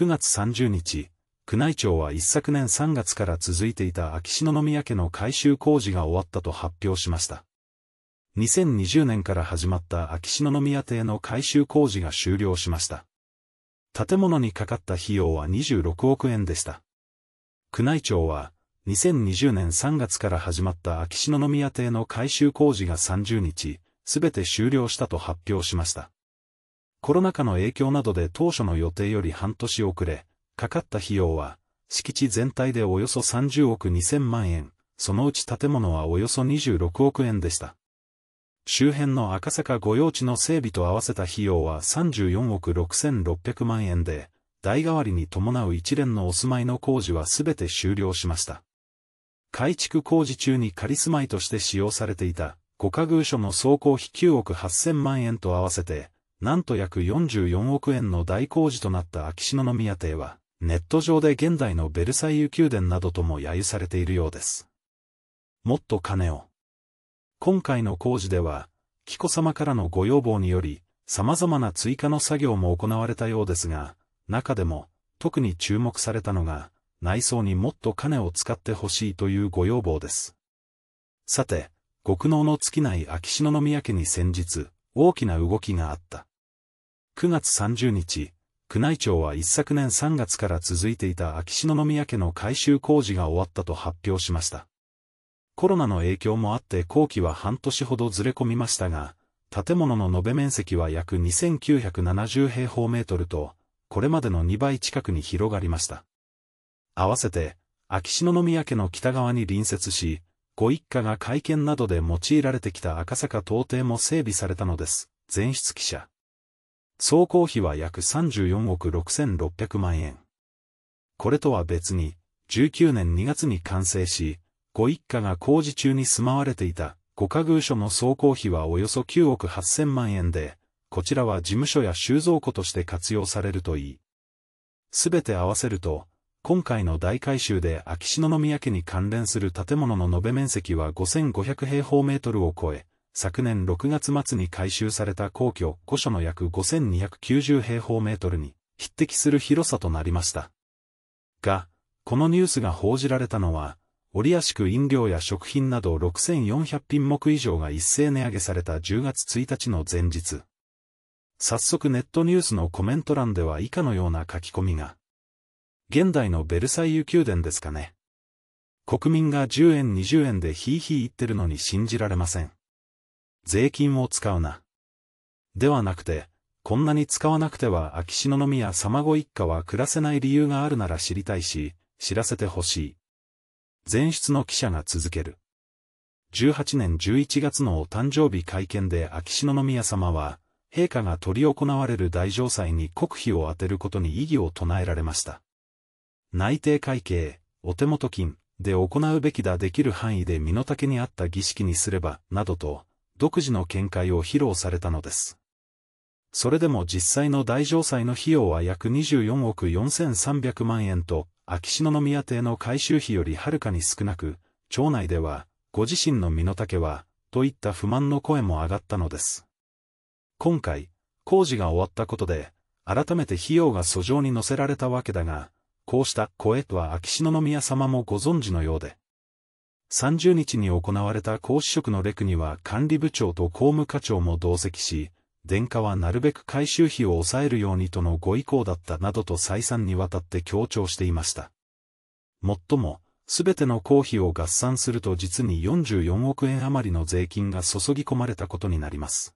9月30日、宮内庁は一昨年3月から続いていた秋篠宮家の改修工事が終わったと発表しました。2020年から始まった秋篠宮邸の改修工事が終了しました。建物にかかった費用は26億円でした。宮内庁は、2020年3月から始まった秋篠宮邸の改修工事が30日、すべて終了したと発表しました。コロナ禍の影響などで当初の予定より半年遅れ、かかった費用は、敷地全体でおよそ30億2000万円、そのうち建物はおよそ26億円でした。周辺の赤坂御用地の整備と合わせた費用は34億6600万円で、代替わりに伴う一連のお住まいの工事は全て終了しました。改築工事中に仮住まいとして使用されていた、五家具所の総工費9億8000万円と合わせて、なんと約44億円の大工事となった秋篠宮邸は、ネット上で現代のベルサイユ宮殿などとも揶揄されているようです。もっと金を。今回の工事では、紀子様からのご要望により、様々な追加の作業も行われたようですが、中でも、特に注目されたのが、内装にもっと金を使ってほしいというご要望です。さて、極能の尽きない秋篠宮家に先日、大きな動きがあった。9月30日、宮内庁は一昨年3月から続いていた秋篠宮家の改修工事が終わったと発表しました。コロナの影響もあって工期は半年ほどずれ込みましたが、建物の延べ面積は約2970平方メートルと、これまでの2倍近くに広がりました。合わせて、秋篠宮家の北側に隣接し、ご一家が会見などで用いられてきた赤坂東邸も整備されたのです。前出記者。総工費は約34億6600万円。これとは別に、19年2月に完成し、ご一家が工事中に住まわれていた、ご家寓所の総工費はおよそ9億8000万円で、こちらは事務所や収蔵庫として活用されるといい。すべて合わせると、今回の大改修で秋篠宮家に関連する建物の延べ面積は5500平方メートルを超え、昨年6月末に改修された皇居古所の約5290平方メートルに匹敵する広さとなりました。が、このニュースが報じられたのは、折屋区飲料や食品など6400品目以上が一斉値上げされた10月1日の前日。早速ネットニュースのコメント欄では以下のような書き込みが。現代のベルサイユ宮殿ですかね。国民が10円20円でヒーヒー言ってるのに信じられません。税金を使うな。ではなくて、こんなに使わなくては秋篠宮さまご一家は暮らせない理由があるなら知りたいし、知らせてほしい。前出の記者が続ける。18年11月のお誕生日会見で秋篠宮さまは、陛下が執り行われる大城祭に国費を充てることに異議を唱えられました。内定会計、お手元金で行うべきだできる範囲で身の丈に合った儀式にすれば、などと、独自の見解を披露されたのです。それでも実際の大城祭の費用は約24億4300万円と、秋篠宮邸の改修費よりはるかに少なく、町内では、ご自身の身の丈は、といった不満の声も上がったのです。今回、工事が終わったことで、改めて費用が訴状に載せられたわけだが、こうした声とは秋篠宮様もご存知のようで、30日に行われた講師職のレクには管理部長と公務課長も同席し、電化はなるべく回収費を抑えるようにとのご意向だったなどと再三にわたって強調していました。もっとも、すべての公費を合算すると実に44億円余りの税金が注ぎ込まれたことになります。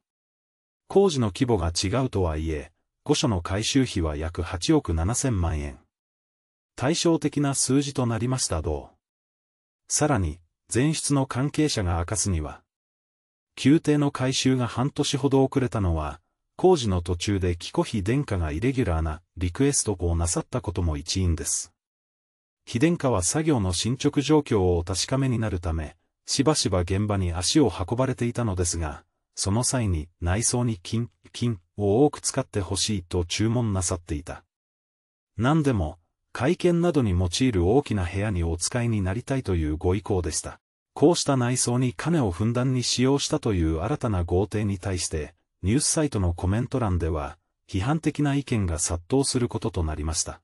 工事の規模が違うとはいえ、御所の回収費は約8億7千万円。対照的な数字となりましたどうさらに、前室の関係者が明かすには、宮廷の改修が半年ほど遅れたのは、工事の途中で紀子妃殿下がイレギュラーなリクエストをなさったことも一因です。妃殿下は作業の進捗状況をお確かめになるため、しばしば現場に足を運ばれていたのですが、その際に内装に金、金を多く使ってほしいと注文なさっていた。何でも、会見などに用いる大きな部屋にお使いになりたいというご意向でした。こうした内装に金をふんだんに使用したという新たな豪邸に対して、ニュースサイトのコメント欄では、批判的な意見が殺到することとなりました。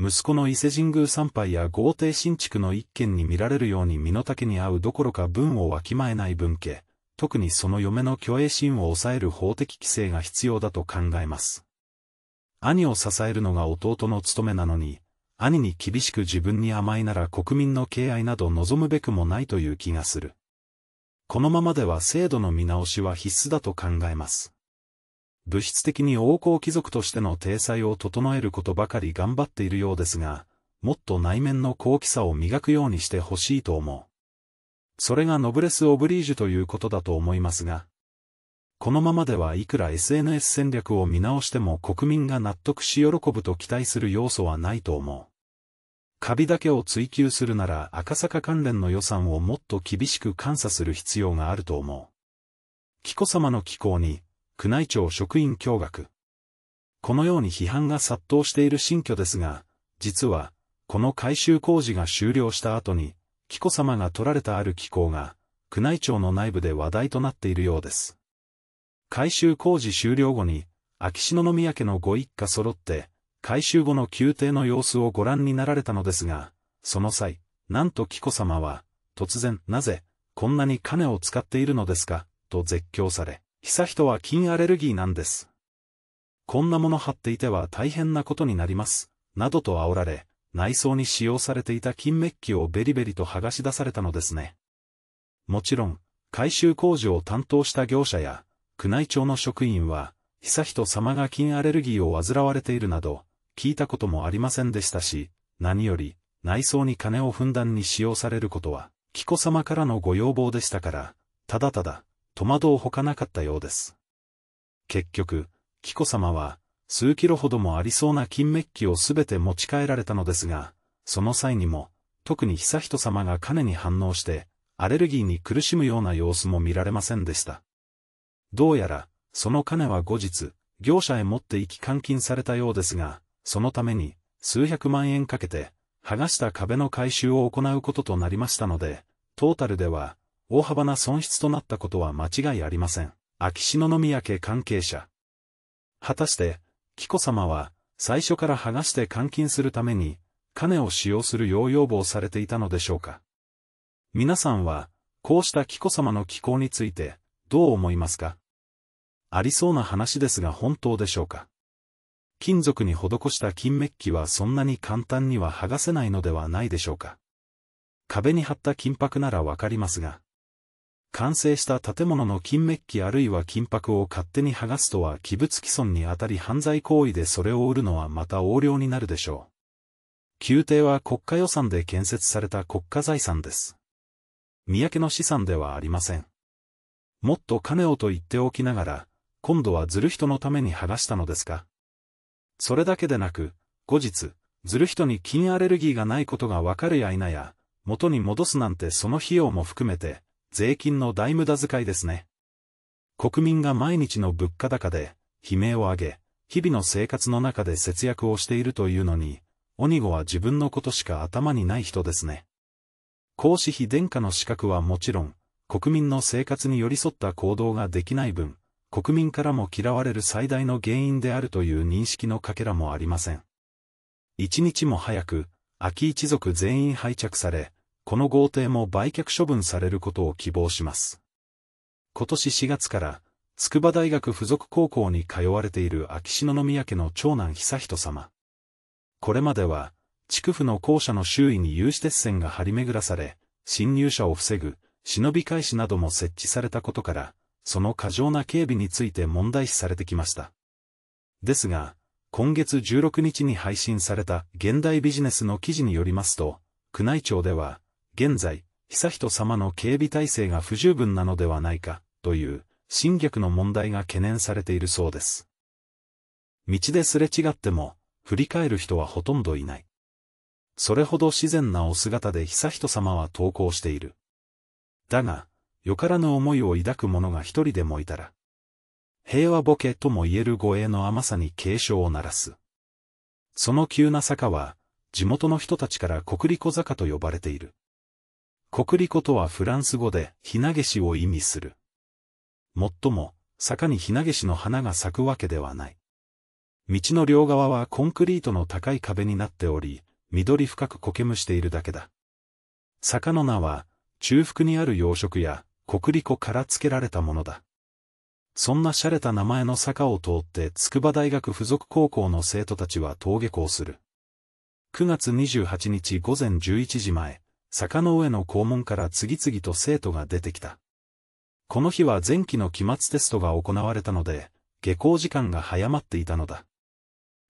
息子の伊勢神宮参拝や豪邸新築の一軒に見られるように身の丈に合うどころか文をわきまえない文家、特にその嫁の虚栄心を抑える法的規制が必要だと考えます。兄を支えるのが弟の務めなのに、兄に厳しく自分に甘いなら国民の敬愛など望むべくもないという気がする。このままでは制度の見直しは必須だと考えます。物質的に王侯貴族としての体裁を整えることばかり頑張っているようですが、もっと内面の高貴さを磨くようにしてほしいと思う。それがノブレス・オブリージュということだと思いますが、このままではいくら SNS 戦略を見直しても国民が納得し喜ぶと期待する要素はないと思う。カビだけを追求するなら赤坂関連の予算をもっと厳しく監査する必要があると思う。紀子様の寄稿に、宮内庁職員驚愕。このように批判が殺到している新居ですが、実は、この改修工事が終了した後に、紀子様が取られたある機構が、宮内庁の内部で話題となっているようです。改修工事終了後に、秋篠宮家のご一家揃って、改修後の宮廷の様子をご覧になられたのですが、その際、なんと紀子様は、突然、なぜ、こんなに金を使っているのですか、と絶叫され、悠仁は金アレルギーなんです。こんなもの貼っていては大変なことになります、などと煽られ、内装に使用されていた金メッキをベリベリと剥がし出されたのですね。もちろん、改修工事を担当した業者や、宮内庁の職員は、悠仁さまが菌アレルギーを患われているなど、聞いたこともありませんでしたし、何より、内装に金をふんだんに使用されることは、紀子さまからのご要望でしたから、ただただ、戸惑うほかなかったようです。結局、紀子さまは、数キロほどもありそうな金メッキをすべて持ち帰られたのですが、その際にも、特に悠仁さまが金に反応して、アレルギーに苦しむような様子も見られませんでした。どうやら、その金は後日、業者へ持って行き監禁されたようですが、そのために、数百万円かけて、剥がした壁の回収を行うこととなりましたので、トータルでは、大幅な損失となったことは間違いありません。秋篠宮家関係者。果たして、紀子さまは、最初から剥がして監禁するために、金を使用する要要望されていたのでしょうか。皆さんは、こうした紀子さまの寄稿について、どう思いますかありそうな話ですが本当でしょうか金属に施した金メッキはそんなに簡単には剥がせないのではないでしょうか壁に貼った金箔ならわかりますが、完成した建物の金メッキあるいは金箔を勝手に剥がすとは器物毀損にあたり犯罪行為でそれを売るのはまた横領になるでしょう。宮廷は国家予算で建設された国家財産です。三宅の資産ではありません。もっと金をと言っておきながら、今度はずる人のために剥がしたのですか。それだけでなく、後日、ずる人に金アレルギーがないことがわかるや否や、元に戻すなんてその費用も含めて、税金の大無駄遣いですね。国民が毎日の物価高で、悲鳴を上げ、日々の生活の中で節約をしているというのに、鬼子は自分のことしか頭にない人ですね。孔子妃殿下の資格はもちろん、国民の生活に寄り添った行動ができない分、国民からも嫌われる最大の原因であるという認識のかけらもありません。一日も早く、秋一族全員廃着され、この豪邸も売却処分されることを希望します。今年4月から、筑波大学附属高校に通われている秋篠宮家の長男悠仁さま。これまでは、地区府の校舎の周囲に有刺鉄線が張り巡らされ、侵入者を防ぐ、忍び返しなども設置されたことから、その過剰な警備について問題視されてきました。ですが、今月16日に配信された現代ビジネスの記事によりますと、宮内庁では、現在、悠仁さまの警備体制が不十分なのではないか、という、侵略の問題が懸念されているそうです。道ですれ違っても、振り返る人はほとんどいない。それほど自然なお姿で悠仁さまは投稿している。だが、よからぬ思いを抱く者が一人でもいたら、平和ボケとも言える護衛の甘さに警鐘を鳴らす。その急な坂は、地元の人たちから国立坂と呼ばれている。国立とはフランス語で、ひなげしを意味する。もっとも、坂にひなげしの花が咲くわけではない。道の両側はコンクリートの高い壁になっており、緑深く苔むしているだけだ。坂の名は、中腹にある洋食や国立湖から付けられたものだ。そんな洒落た名前の坂を通って筑波大学附属高校の生徒たちは登下校する。9月28日午前11時前、坂の上の校門から次々と生徒が出てきた。この日は前期の期末テストが行われたので、下校時間が早まっていたのだ。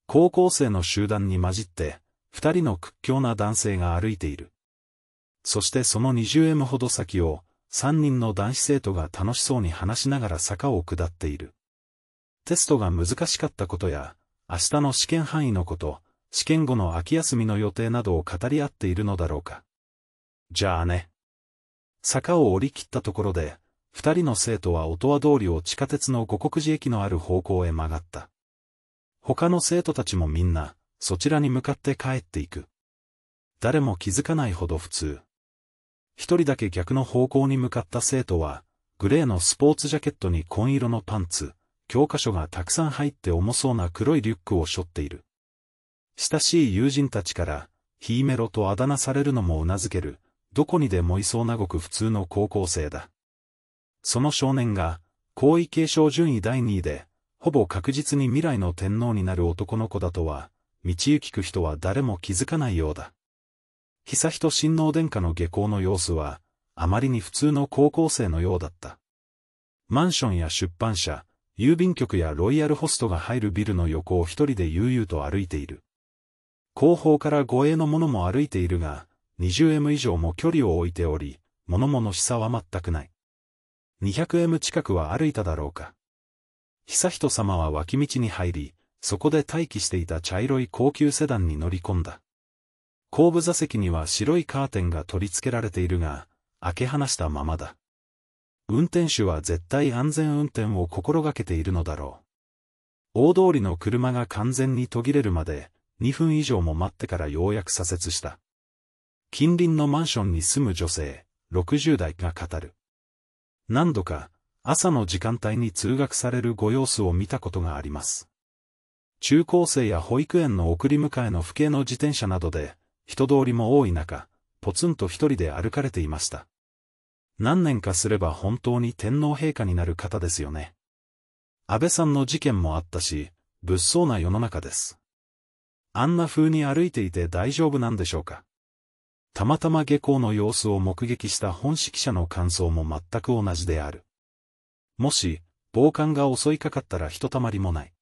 高校生の集団に混じって、二人の屈強な男性が歩いている。そしてその20 m ほど先を、3人の男子生徒が楽しそうに話しながら坂を下っている。テストが難しかったことや、明日の試験範囲のこと、試験後の秋休みの予定などを語り合っているのだろうか。じゃあね。坂を降り切ったところで、二人の生徒は音羽通りを地下鉄の五国寺駅のある方向へ曲がった。他の生徒たちもみんな、そちらに向かって帰っていく。誰も気づかないほど普通。一人だけ逆の方向に向かった生徒は、グレーのスポーツジャケットに紺色のパンツ、教科書がたくさん入って重そうな黒いリュックを背負っている。親しい友人たちから、ヒーメロとあだ名されるのも頷ける、どこにでもいそうなごく普通の高校生だ。その少年が、皇位継承順位第2位で、ほぼ確実に未来の天皇になる男の子だとは、道行く人は誰も気づかないようだ。悠仁親王殿下の下校の様子は、あまりに普通の高校生のようだった。マンションや出版社、郵便局やロイヤルホストが入るビルの横を一人で悠々と歩いている。後方から護衛の者も歩いているが、20M 以上も距離を置いており、物々しさは全くない。200M 近くは歩いただろうか。悠仁様は脇道に入り、そこで待機していた茶色い高級セダンに乗り込んだ。後部座席には白いカーテンが取り付けられているが、開け放したままだ。運転手は絶対安全運転を心がけているのだろう。大通りの車が完全に途切れるまで、2分以上も待ってからようやく左折した。近隣のマンションに住む女性、60代が語る。何度か、朝の時間帯に通学されるご様子を見たことがあります。中高生や保育園の送り迎えの父兄の自転車などで、人通りも多い中、ポツンと一人で歩かれていました。何年かすれば本当に天皇陛下になる方ですよね。安倍さんの事件もあったし、物騒な世の中です。あんな風に歩いていて大丈夫なんでしょうか。たまたま下校の様子を目撃した本式者の感想も全く同じである。もし、暴漢が襲いかかったらひとたまりもない。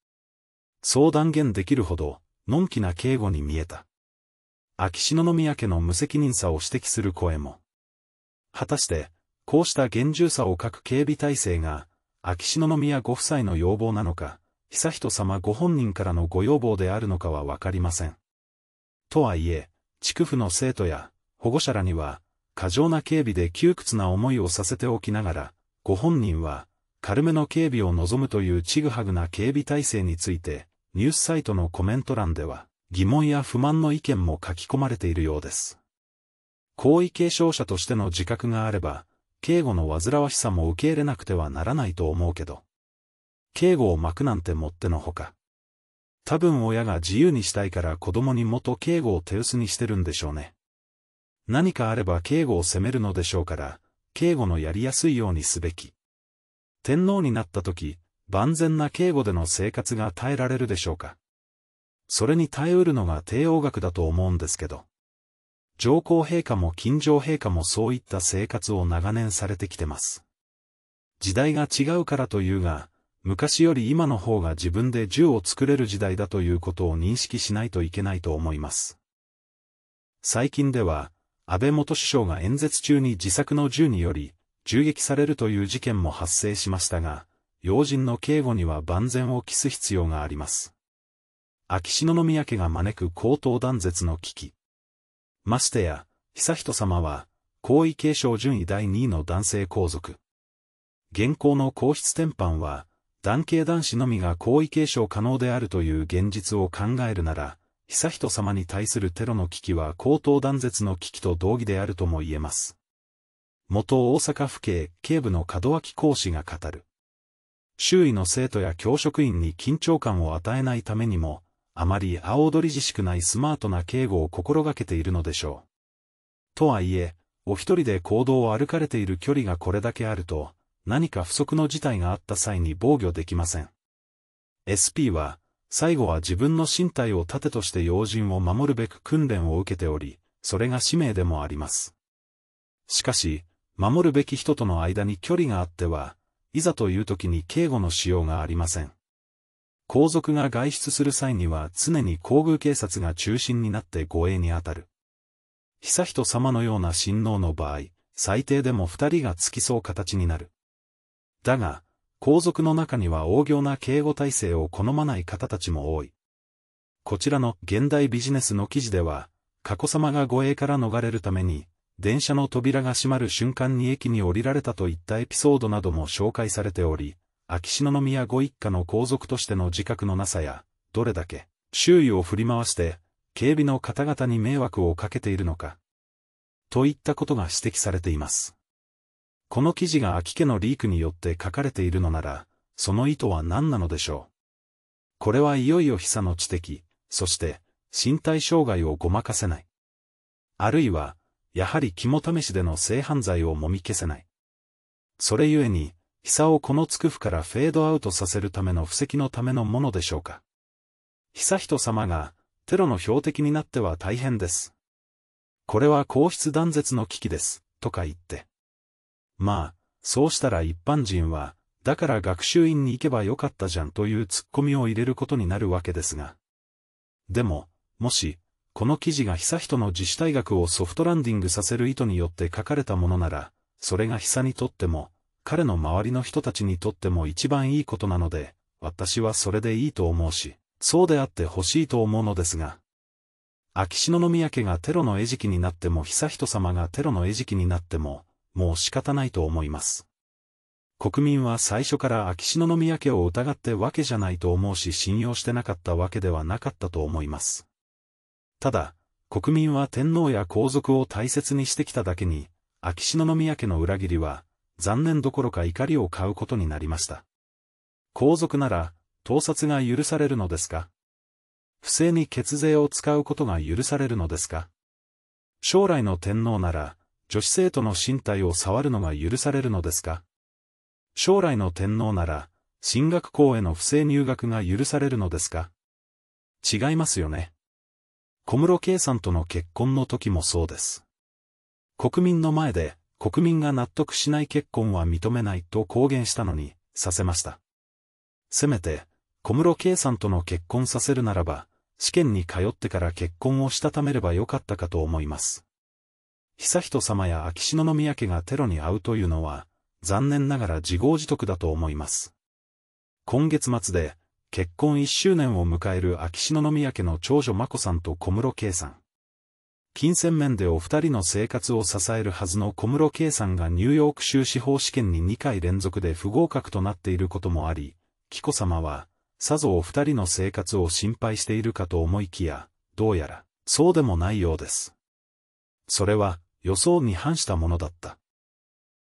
そう断言できるほど、のんきな警護に見えた。秋篠宮家の無責任さを指摘する声も。果たして、こうした厳重さを欠く警備体制が、秋篠宮ご夫妻の要望なのか、悠仁さまご本人からのご要望であるのかはわかりません。とはいえ、地区府の生徒や保護者らには、過剰な警備で窮屈な思いをさせておきながら、ご本人は、軽めの警備を望むというちぐはぐな警備体制について、ニュースサイトのコメント欄では、疑問や不満の意見も書き込まれているようです。皇位継承者としての自覚があれば、警護の煩わしさも受け入れなくてはならないと思うけど、警護を巻くなんてもってのほか。多分親が自由にしたいから子供に元警護を手薄にしてるんでしょうね。何かあれば警護を責めるのでしょうから、警護のやりやすいようにすべき。天皇になった時、万全な警護での生活が耐えられるでしょうか。それに耐えうるのが帝王学だと思うんですけど。上皇陛下も近城陛下もそういった生活を長年されてきてます。時代が違うからというが、昔より今の方が自分で銃を作れる時代だということを認識しないといけないと思います。最近では、安倍元首相が演説中に自作の銃により、銃撃されるという事件も発生しましたが、要人の警護には万全を期す必要があります。秋篠宮家が招く高等断絶の危機。ましてや、悠仁さまは、皇位継承順位第2位の男性皇族。現行の皇室転範は、男系男子のみが皇位継承可能であるという現実を考えるなら、悠仁さまに対するテロの危機は高等断絶の危機と同義であるとも言えます。元大阪府警警部の門脇講師が語る。周囲の生徒や教職員に緊張感を与えないためにも、あまり青踊り自くないスマートな警護を心がけているのでしょう。とはいえ、お一人で行動を歩かれている距離がこれだけあると、何か不測の事態があった際に防御できません。SP は、最後は自分の身体を盾として要人を守るべく訓練を受けており、それが使命でもあります。しかし、守るべき人との間に距離があっては、いざという時に警護のしようがありません。皇族が外出する際には常に皇宮警察が中心になって護衛に当たる。悠仁様のような親王の場合、最低でも二人が付き添う形になる。だが、皇族の中には大行な警護体制を好まない方たちも多い。こちらの現代ビジネスの記事では、佳子様が護衛から逃れるために、電車の扉が閉まる瞬間に駅に降りられたといったエピソードなども紹介されており、秋篠宮ご一家の皇族としての自覚のなさや、どれだけ、周囲を振り回して、警備の方々に迷惑をかけているのか。といったことが指摘されています。この記事が秋家のリークによって書かれているのなら、その意図は何なのでしょう。これはいよいよ久の知的、そして、身体障害をごまかせない。あるいは、やはり肝試しでの性犯罪をもみ消せない。それゆえに、ヒサをこのつくふからフェードアウトさせるための布石のためのものでしょうか。悠仁様が、テロの標的になっては大変です。これは皇室断絶の危機です、とか言って。まあ、そうしたら一般人は、だから学習院に行けばよかったじゃんというツッコミを入れることになるわけですが。でも、もし、この記事が久人の自主退学をソフトランディングさせる意図によって書かれたものなら、それが久にとっても、彼の周りの人たちにとっても一番いいことなので、私はそれでいいと思うし、そうであってほしいと思うのですが。秋篠宮家がテロの餌食になっても悠仁さまがテロの餌食になっても、もう仕方ないと思います。国民は最初から秋篠宮家を疑ってわけじゃないと思うし信用してなかったわけではなかったと思います。ただ、国民は天皇や皇族を大切にしてきただけに、秋篠宮家の裏切りは、残念どころか怒りを買うことになりました。皇族なら、盗撮が許されるのですか不正に血税を使うことが許されるのですか将来の天皇なら、女子生徒の身体を触るのが許されるのですか将来の天皇なら、進学校への不正入学が許されるのですか違いますよね。小室圭さんとの結婚の時もそうです。国民の前で、国民が納得しない結婚は認めないと公言したのに、させました。せめて、小室圭さんとの結婚させるならば、試験に通ってから結婚をしたためればよかったかと思います。悠仁さまや秋篠宮家がテロに遭うというのは、残念ながら自業自得だと思います。今月末で、結婚1周年を迎える秋篠宮家の長女眞子さんと小室圭さん。金銭面でお二人の生活を支えるはずの小室圭さんがニューヨーク州司法試験に2回連続で不合格となっていることもあり、紀子さまは、さぞお二人の生活を心配しているかと思いきや、どうやら、そうでもないようです。それは、予想に反したものだった。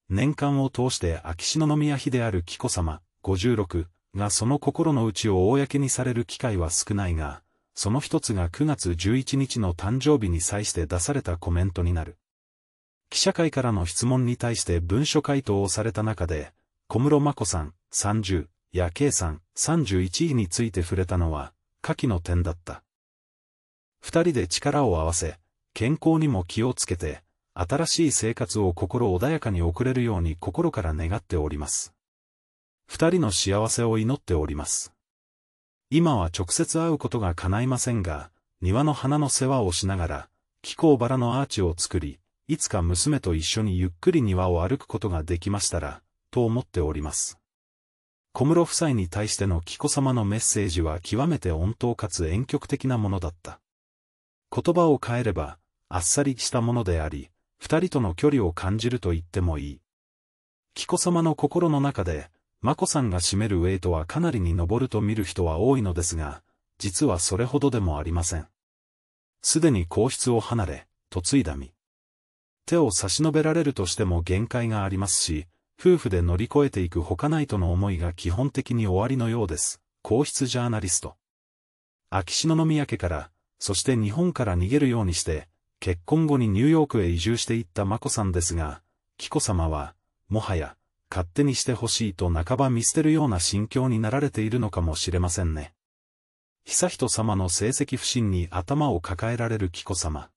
年間を通して秋篠宮妃である紀子さま、56、がその心の内を公にされる機会は少ないが、その一つが9月11日の誕生日に際して出されたコメントになる。記者会からの質問に対して文書回答をされた中で、小室眞子さん、30、や K さん、31位について触れたのは、下記の点だった。二人で力を合わせ、健康にも気をつけて、新しい生活を心穏やかに送れるように心から願っております。二人の幸せを祈っております。今は直接会うことが叶いませんが、庭の花の世話をしながら、気候バラのアーチを作り、いつか娘と一緒にゆっくり庭を歩くことができましたら、と思っております。小室夫妻に対しての紀子様のメッセージは極めて温当かつ遠曲的なものだった。言葉を変えれば、あっさりしたものであり、二人との距離を感じると言ってもいい。紀子様の心の中で、眞子さんが占めるウェイトはかなりに上ると見る人は多いのですが、実はそれほどでもありません。すでに皇室を離れ、嫁いだ身。手を差し伸べられるとしても限界がありますし、夫婦で乗り越えていくほかないとの思いが基本的に終わりのようです。皇室ジャーナリスト。秋篠宮家から、そして日本から逃げるようにして、結婚後にニューヨークへ移住していった眞子さんですが、紀子さまは、もはや、勝手にしてほしいと半ば見捨てるような心境になられているのかもしれませんね。悠仁さまの成績不振に頭を抱えられる紀子さま。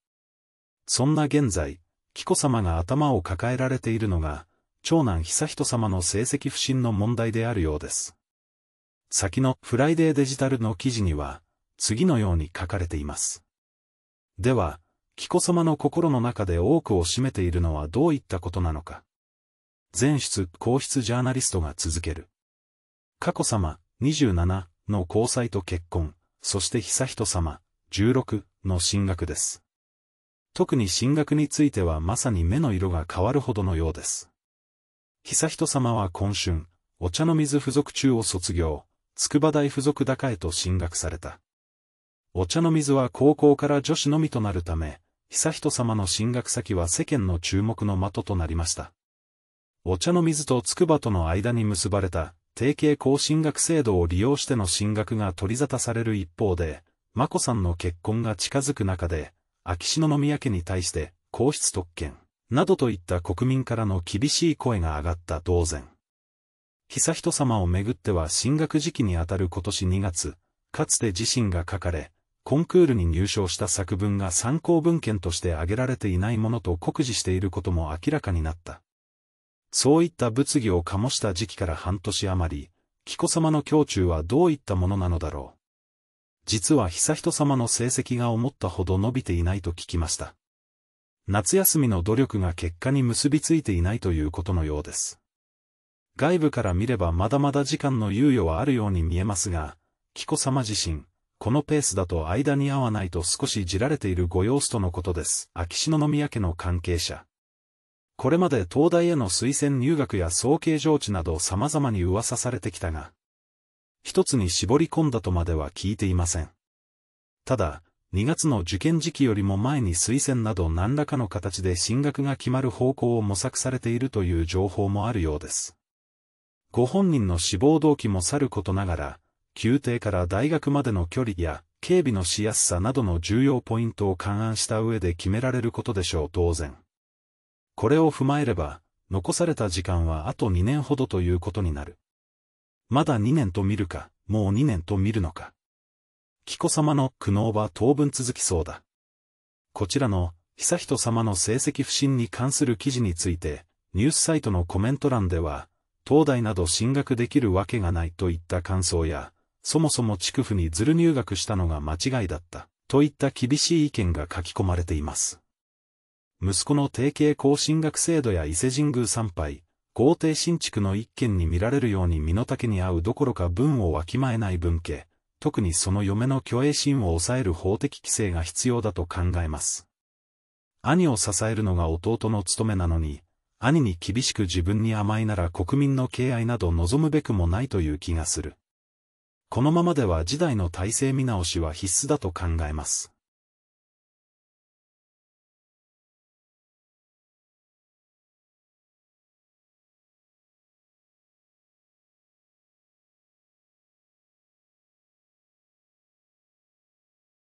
そんな現在、紀子さまが頭を抱えられているのが、長男悠仁さまの成績不振の問題であるようです。先のフライデーデジタルの記事には、次のように書かれています。では、紀子さまの心の中で多くを占めているのはどういったことなのか。全室皇室ジャーナリストが続ける。佳子さま、27の交際と結婚、そして悠仁さま、16の進学です。特に進学についてはまさに目の色が変わるほどのようです。悠仁さまは今春、お茶の水附属中を卒業、筑波大附属高へと進学された。お茶の水は高校から女子のみとなるため、悠仁さまの進学先は世間の注目の的となりました。お茶の水と筑波との間に結ばれた、提携更進学制度を利用しての進学が取り沙汰される一方で、眞子さんの結婚が近づく中で、秋篠宮家に対して、皇室特権、などといった国民からの厳しい声が上がった同然。悠仁さまをめぐっては進学時期にあたる今年2月、かつて自身が書かれ、コンクールに入賞した作文が参考文献として挙げられていないものと酷似していることも明らかになった。そういった物議を醸した時期から半年余り、紀子様の胸中はどういったものなのだろう。実は悠仁様の成績が思ったほど伸びていないと聞きました。夏休みの努力が結果に結びついていないということのようです。外部から見ればまだまだ時間の猶予はあるように見えますが、紀子様自身、このペースだと間に合わないと少しじられているご様子とのことです。秋篠宮家の関係者。これまで東大への推薦入学や総計上知など様々に噂されてきたが、一つに絞り込んだとまでは聞いていません。ただ、2月の受験時期よりも前に推薦など何らかの形で進学が決まる方向を模索されているという情報もあるようです。ご本人の志望動機もさることながら、宮廷から大学までの距離や警備のしやすさなどの重要ポイントを勘案した上で決められることでしょう当然。これを踏まえれば、残された時間はあと2年ほどということになる。まだ2年と見るか、もう2年と見るのか。紀子様の苦悩は当分続きそうだ。こちらの、悠仁様の成績不振に関する記事について、ニュースサイトのコメント欄では、東大など進学できるわけがないといった感想や、そもそも区府にずる入学したのが間違いだった、といった厳しい意見が書き込まれています。息子の定携更進学制度や伊勢神宮参拝、皇帝新築の一軒に見られるように身の丈に合うどころか文をわきまえない文家、特にその嫁の虚栄心を抑える法的規制が必要だと考えます。兄を支えるのが弟の務めなのに、兄に厳しく自分に甘いなら国民の敬愛など望むべくもないという気がする。このままでは時代の体制見直しは必須だと考えます。